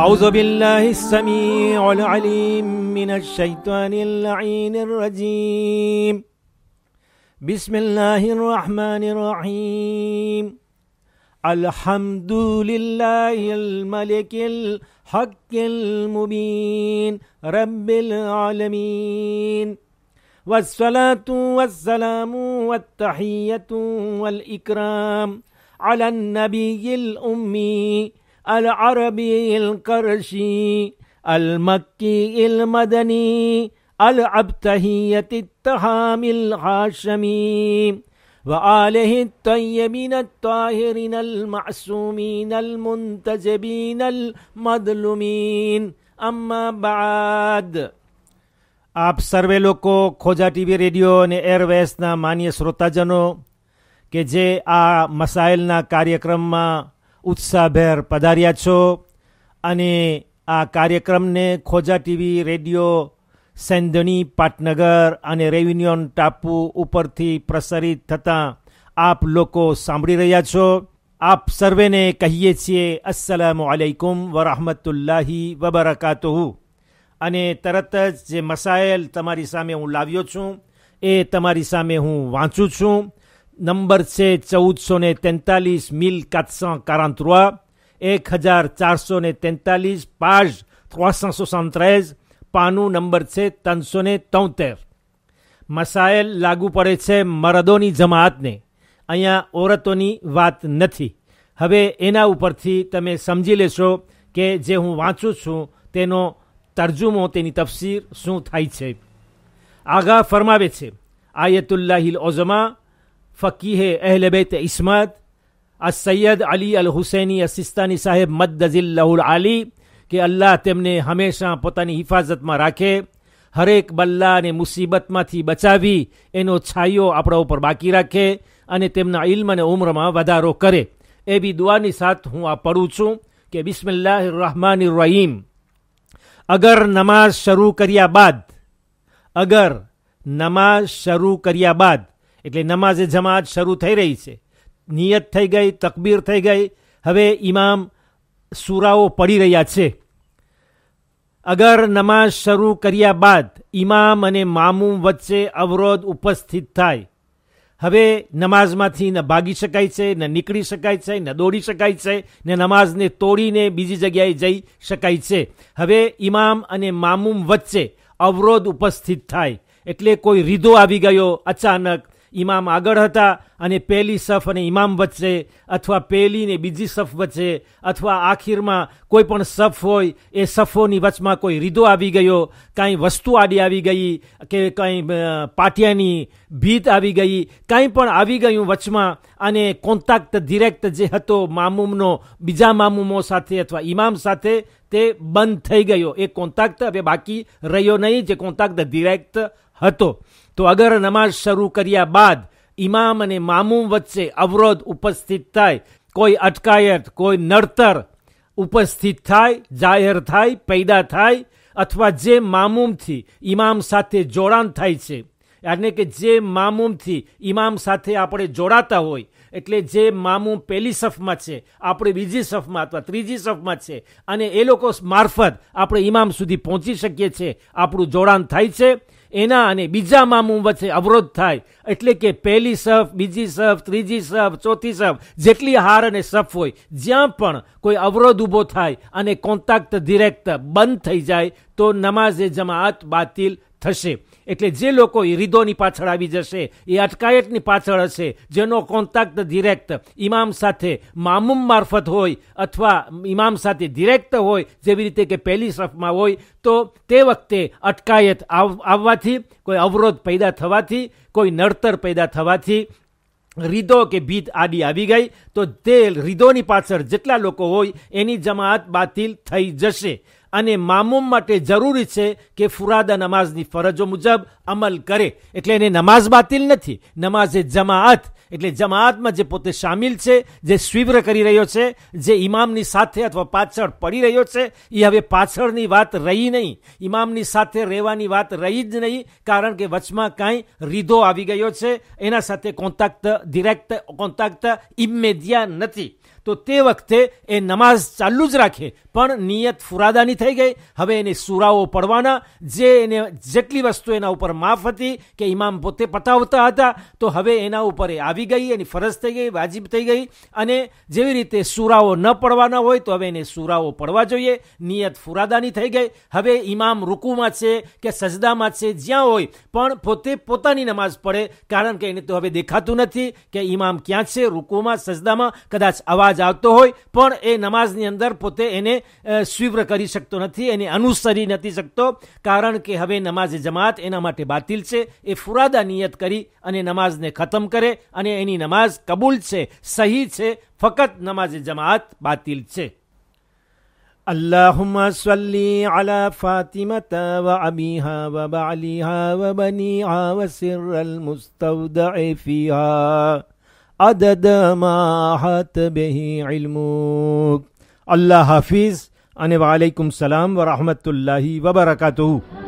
أعوذ بالله السميع العليم من الشيطان اللعين الرجيم بسم الله الرحمن الرحيم الحمد لله الملك الحق المبين رب العالمين والصلاة والسلام والتحية والإكرام على النبي الأمي العربي القرشي المكي المدني العبتهية التهامي الهاشمي وآله الطيبين الطاهرين المعصومين المنتجبين المظلومين أما بعد આપ સર્વે લોકો ખોજા TV radio અને એરવેસના માન્ય શ્રોતાજનો કે જે આ મસાઇલના કાર્યક્રમમાં ઉત્સાહભેર પધાર્યા છો અને આ કાર્યક્રમને ખોજા ટીવી રેડિયો સેંધણી પાટનગર અને રેવિન્યોન ટાપુ ઉપરથી પ્રસારિત થતાં આપ લોકો સાંભળી રહ્યા છો આપ સર્વેને કહીએ છીએ અસલામ આલૈકુમ વરહમતુલ્લાહી વબરકાતુહુ અને તરત જ જે મસાયલ તમારી સામે હું લાવ્યો છું એ તમારી સામે હું વાંચું છું નંબર છે ચૌદસો ને તેતાલીસ મિલ કાતસા કારાંત્રોઆ એક હજાર ચારસો ને તેતાલીસ પાજ ત્રોસા સોસન પાનું નંબર છે ત્રણસો ને તોતેર મસાયલ લાગુ પડે છે મરદોની જમાતને અહીંયા ઓરતોની વાત નથી હવે એના ઉપરથી તમે સમજી લેશો કે જે હું વાંચું છું તેનો તર્જુમો તેની તફસીર શું થાય છે આગા ફરમાવે છે આયતુલ્લાહિલ ઓઝમા فقی اہل بیت عصمت السید علی الحسینی اصستانی صاحب مدی اللہ علی کہ اللہ تم نے ہمیشہ پتافاظت رکھے ہر ایک بللہ نے مصیبت میں بچا یہ اپنا پرکی رکھے اور امر میں وادار کرے ایس ہوں آ پڑھوں چُھسم اللہ رحمانیم اگر نماز شروع کرد اگر نماز شروع کرد એટલે નમાઝે જમાત શરૂ થઈ રહી છે નિયત થઈ ગઈ તકબીર થઈ ગઈ હવે ઇમામ સુરાઓ પડી રહ્યા છે અગર નમાઝ શરૂ કર્યા બાદ ઇમામ અને મામૂમ વચ્ચે અવરોધ ઉપસ્થિત થાય હવે નમાઝમાંથી ન ભાગી શકાય છે ન નીકળી શકાય છે ન દોડી શકાય છે ને નમાઝને તોડીને બીજી જગ્યાએ જઈ શકાય છે હવે ઇમામ અને મામૂમ વચ્ચે અવરોધ ઉપસ્થિત થાય એટલે કોઈ રીધો આવી ગયો અચાનક ઇમામ આગળ હતા અને પહેલી સફ અને ઇમામ વચ્ચે અથવા પહેલી ને બીજી સફ વચ્ચે અથવા આખીરમાં કોઈ પણ સફ હોય એ સફોની વચમાં કોઈ રીધો આવી ગયો કાંઈ વસ્તુ આડી આવી ગઈ કે કંઈ પાટિયાની ભીત આવી ગઈ કાંઈ પણ આવી ગયું વચમાં અને કોન્તાક્ટ ડિરેક્ટ જે હતો મામુમનો બીજા મામૂમો સાથે અથવા ઇમામ સાથે તે બંધ થઈ ગયો એ કોન્તાક્ટ હવે બાકી રહ્યો નહીં જે કોન્તાક્ટ ડિરેક્ટ હતો તો અગર નમાઝ શરૂ કર્યા બાદ ઇમામ અને મામૂમ વચ્ચે અવરોધ ઉપસ્થિત થાય કોઈ અટકાયત કોઈ નડતર ઉપસ્થિત થાય જાહેર થાય પૈદા થાય અથવા જે મામૂમથી ઇમામ સાથે જોડાણ થાય છે એટલે કે જે મામૂમથી ઇમામ સાથે આપણે જોડાતા હોય એટલે જે મામૂમ પહેલી સફમાં છે આપણે બીજી સફમાં અથવા ત્રીજી સફમાં છે અને એ લોકો મારફત આપણે ઇમામ સુધી પહોંચી શકીએ છીએ આપણું જોડાણ થાય છે એના અને બીજા મામું વચ્ચે અવરોધ થાય એટલે કે પહેલી સફ બીજી સફ ત્રીજી સફ ચોથી સફ જેટલી હાર અને સફ હોય જ્યાં પણ કોઈ અવરોધ ઊભો થાય અને કોન્તાક્ટ ડિરેક્ટ બંધ થઈ જાય તો નમાઝે જમાત બાતિલ થશે એટલે જે લોકો ઈરિદોની પાછળ આવી જશે એ અટકાયતની પાછળ હશે જેનો કોન્ટેક્ટ ડિરેક્ટ ઇમામ સાથે મામૂમ મારફત હોય અથવા ઇમામ સાથે ડિરેક્ટ હોય જેવી રીતે કે પહેલી શફમાં હોય તો તે વખતે અટકાયત આવવાથી કોઈ અવરોધ પેદા થવાથી કોઈ નડતર પેદા થવાથી રીધો કે ભીત આડી આવી ગઈ તો તે રીધોની પાછળ જેટલા લોકો હોય એની જમાત બાતિલ થઈ જશે અને મામૂમ માટે જરૂરી છે કે ફુરાદા નમાઝની ફરજો મુજબ અમલ કરે એટલે એને નમાઝ બાતિલ નથી નમાઝ એ જમાઅત એટલે જમાઅતમાં જે પોતે સામિલ છે જે સ્વીવ્ર કરી રહ્યો છે જે ઇમામની સાથે અથવા પાછળ પડી રહ્યો છે એ હવે પાછળની વાત રહી નહીં ઇમામની સાથે રહેવાની વાત રહી જ નહીં કારણ કે વચમાં કાંઈ રીધો આવી ગયો છે એના સાથે કોન્તાક્ટ ડિરેક્ટ કોન્તાક્ટ ઇમેદિયા નથી તો તે વખતે એ નમાઝ ચાલુ જ રાખે પણ નિયત ફુરાદાની થઈ ગઈ હવે એને સુરાઓ પડવાના જે એને જેટલી વસ્તુ એના ઉપર માફ હતી કે ઇમામ પોતે પતાવતા હતા તો હવે એના ઉપર એ આવી ગઈ એની ફરજ થઈ ગઈ વાજીબ થઈ ગઈ અને જેવી રીતે સુરાઓ ન પડવાના હોય તો હવે એને સુરાઓ પડવા જોઈએ નિયત ફુરાદાની થઈ ગઈ હવે ઇમામ રૂકુમાં છે કે સજદામાં છે જ્યાં હોય પણ પોતે પોતાની નમાઝ પડે કારણ કે એને તો હવે દેખાતું નથી કે ઇમામ ક્યાં છે રૂકુમાં સજદામાં કદાચ અવાજ આવતો હોય પણ એ નમાઝની અંદર પોતે એને સ્વીવ્ર કરી શકતો નથી એને અનુસરી નથી શકતો કારણ કે હવે નમાજ જમાત એના માટે બાતિલ છે એ ફુરાદા નિયત કરી અને નમાઝને ખતમ કરે અને એની નમાઝ કબૂલ છે સહી છે ફક્ત નમાજ જમાત બાતિલ છે اللهم صل على فاطمة وأبيها وبعلها وبنيها وسر المستودع فيها عدد ما حت به علمك الله حافظ અને વાલેકુમ સલામ વરહમતુલ્લાહી વબરકાતુહ